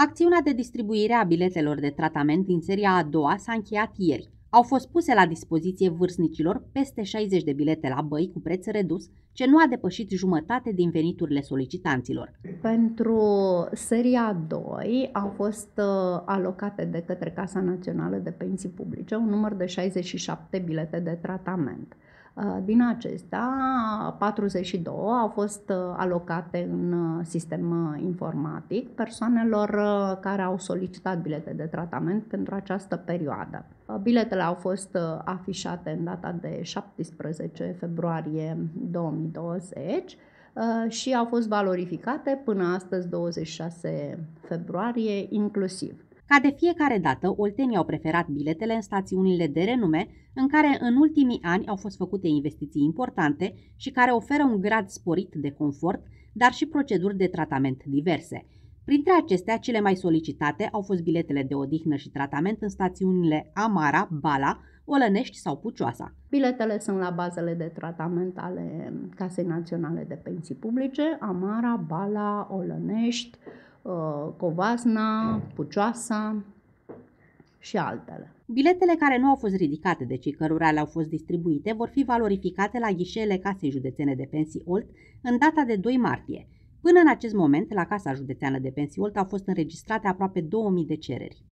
Acțiunea de distribuire a biletelor de tratament din seria a doua s-a încheiat ieri. Au fost puse la dispoziție vârstnicilor peste 60 de bilete la băi cu preț redus, ce nu a depășit jumătate din veniturile solicitanților. Pentru seria 2 au fost uh, alocate de către Casa Națională de Pensii Publice un număr de 67 bilete de tratament. Uh, din acestea, 42 au fost uh, alocate în uh, sistem informatic persoanelor care au solicitat bilete de tratament pentru această perioadă. Biletele au fost afișate în data de 17 februarie 2020 și au fost valorificate până astăzi 26 februarie inclusiv. Ca de fiecare dată, oltenii au preferat biletele în stațiunile de renume, în care în ultimii ani au fost făcute investiții importante și care oferă un grad sporit de confort, dar și proceduri de tratament diverse. Printre acestea, cele mai solicitate au fost biletele de odihnă și tratament în stațiunile Amara, Bala, Olănești sau Pucioasa. Biletele sunt la bazele de tratament ale Casei Naționale de Pensii Publice, Amara, Bala, Olănești, Uh, covasna, Pucioasa și altele. Biletele care nu au fost ridicate de cei cărora le-au fost distribuite vor fi valorificate la ghișeele Casei Județene de Pensii Olt în data de 2 martie. Până în acest moment, la Casa Județeană de Pensii Olt au fost înregistrate aproape 2000 de cereri.